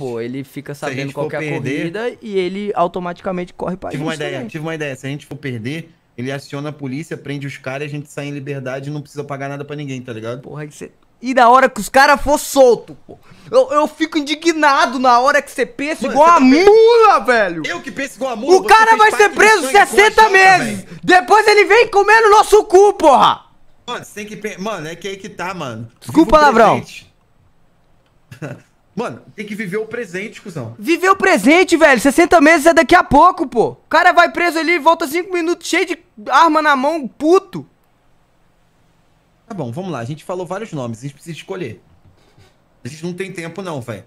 pô, ele fica sabendo qualquer a corrida e ele automaticamente corre pra tive uma ideia, também. Tive uma ideia, se a gente for perder, ele aciona a polícia, prende os caras e a gente sai em liberdade e não precisa pagar nada para ninguém, tá ligado? Porra, é que você... E na hora que os caras for solto, pô. Eu, eu fico indignado na hora que você pensa Mano, igual a tá mula, velho. Eu que penso igual a mula. O cara vai ser preso 60 meses. Depois ele vem comendo nosso cu, porra. Mano, você tem que... Mano, é que aí que tá, mano. Desculpa, Lavrão. Mano, tem que viver o presente, cuzão. Viver o presente, velho. 60 meses é daqui a pouco, pô. O cara vai preso ali e volta 5 minutos cheio de arma na mão, puto. Tá bom, vamos lá. A gente falou vários nomes, a gente precisa escolher. A gente não tem tempo, não, velho.